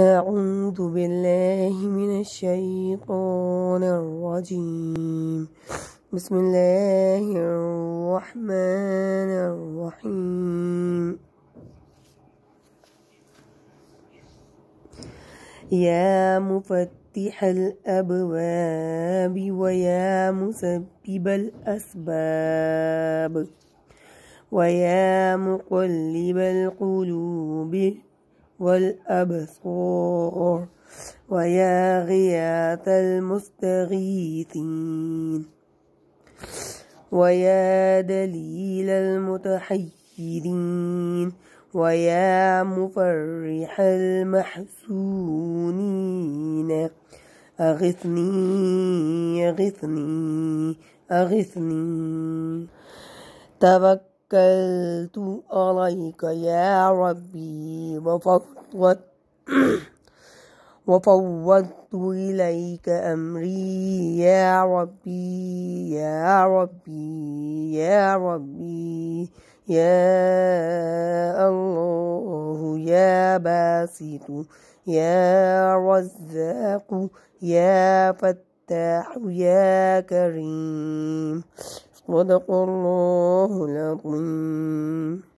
أعوذ بالله من الشيطان الرجيم بسم الله الرحمن الرحيم يا مفتح الأبواب ويا مسبب الأسباب ويا مقلب القلوب والأبصار ويا غياث المستغيثين ويا دليل المتحيرين ويا مفرح المحزونين أغثني أغثني أغثني تبك توكلت عليك يا ربي وفوضت وفوضت إليك أمري يا ربي يا ربي يا ربي يا الله يا باسط يا رزاق يا فتاح يا كريم صدق الله العظيم